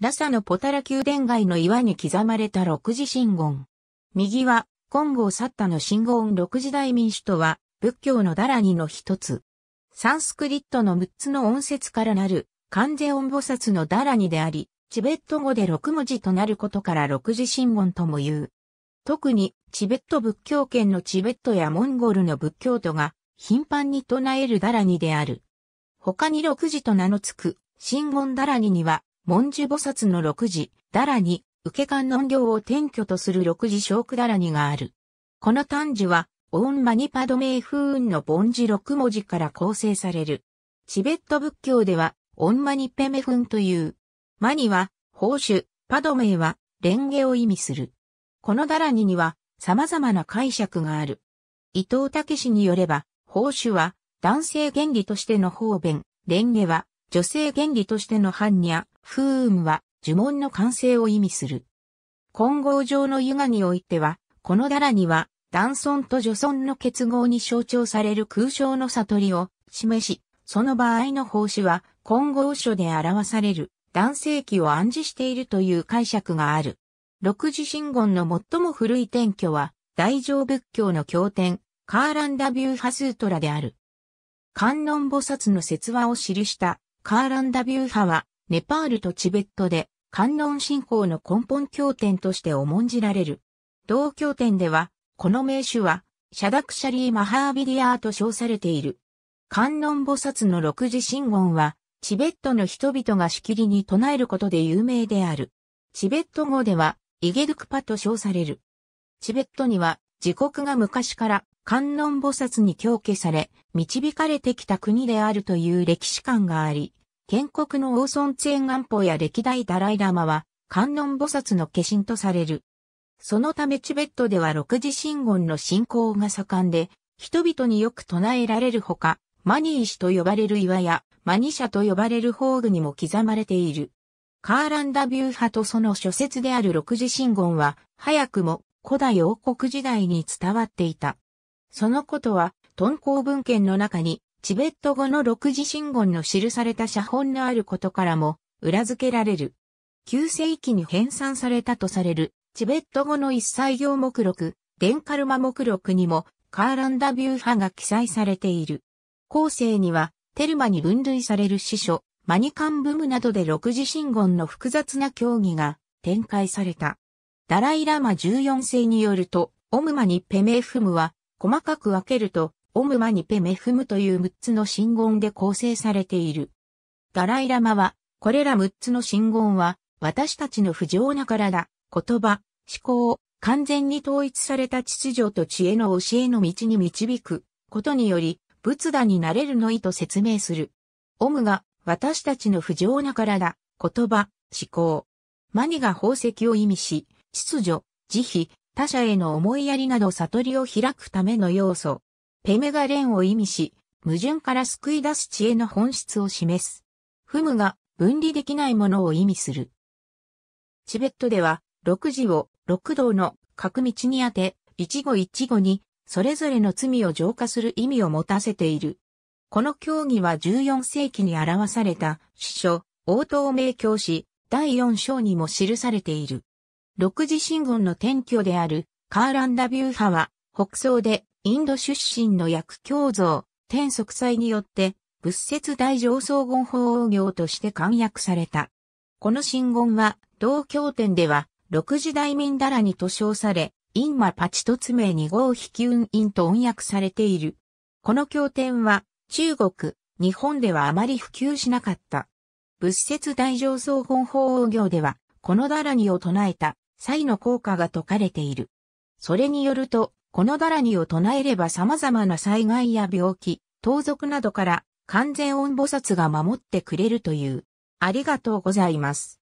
ラサのポタラ宮殿街の岩に刻まれた六字真言。右は、金剛サッタの真言六字大民主とは、仏教のダラニの一つ。サンスクリットの六つの音節からなる、完全音菩薩のダラニであり、チベット語で六文字となることから六字真言とも言う。特に、チベット仏教圏のチベットやモンゴルの仏教徒が、頻繁に唱えるダラニである。他に六字と名の付く、真言ダラニには、文殊菩薩の六字、だらに、受け観音行を転居とする六字小句だらにがある。この単字は、オンマニパドメイフーンの凡字六文字から構成される。チベット仏教では、オンマニペメフンという。マニは、宝珠、パドメイは、レンゲを意味する。このダラニには、様々な解釈がある。伊藤武氏によれば、宝珠は、男性原理としての方便、レンゲは、女性原理としての般若、フームは呪文の完成を意味する。混合上の湯がにおいては、このダラには、男尊と女尊の結合に象徴される空想の悟りを示し、その場合の奉仕は混合書で表される男性器を暗示しているという解釈がある。六字真言の最も古い転居は、大乗仏教の経典、カーランダビューハスートラである。観音菩薩の説話を記したカーランダビューハは、ネパールとチベットで観音信仰の根本経典として重んじられる。同経典では、この名手は、シャダクシャリー・マハービディアーと称されている。観音菩薩の六字真言は、チベットの人々がしきりに唱えることで有名である。チベット語では、イゲドクパと称される。チベットには、自国が昔から観音菩薩に供給され、導かれてきた国であるという歴史観があり、建国の王孫千元法や歴代ダライラマは、観音菩薩の化身とされる。そのためチベットでは六次真言の信仰が盛んで、人々によく唱えられるほか、マニー氏と呼ばれる岩や、マニシャと呼ばれる宝具にも刻まれている。カーランダビュー派とその諸説である六次真言は、早くも古代王国時代に伝わっていた。そのことは、敦煌文献の中に、チベット語の六字真言の記された写本のあることからも裏付けられる。旧世紀に編纂されたとされるチベット語の一切行目録、デンカルマ目録にもカーランダビュー派が記載されている。後世にはテルマに分類される司書、マニカンブムなどで六字真言の複雑な教義が展開された。ダライラマ14世によると、オムマにペメフムは細かく分けるとオムマニペメフムという6つの真言で構成されている。ダライラマは、これら6つの真言は、私たちの不浄な体、言葉、思考完全に統一された秩序と知恵の教えの道に導くことにより、仏陀になれるの意と説明する。オムが私たちの不浄な体、言葉、思考。マニが宝石を意味し、秩序、慈悲、他者への思いやりなど悟りを開くための要素。ペメがンを意味し、矛盾から救い出す知恵の本質を示す。フムが分離できないものを意味する。チベットでは、六字を六道の各道に当て、一語一語に、それぞれの罪を浄化する意味を持たせている。この教義は14世紀に表された、主書、応答名教師、第四章にも記されている。六字真言の転居である、カーランダビュー派は、北宋でインド出身の薬教像、天息災によって、仏説大乗荘言法王行として簡約された。この信言は、同教典では、六時大民ダラにと称され、インマパチトツ名二号引き運因と音訳されている。この経典は、中国、日本ではあまり普及しなかった。仏説大乗荘言法王行では、このダラニを唱えた、際の効果が説かれている。それによると、このダラニを唱えれば様々な災害や病気、盗賊などから完全音菩薩が守ってくれるという。ありがとうございます。